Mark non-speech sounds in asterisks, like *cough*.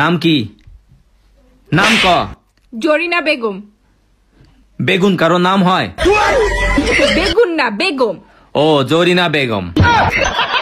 নাম কি নাম ক জরিনা বেগম বেগুন কারো নাম হয় বেগুন না বেগম ও জরিনা বেগম *laughs*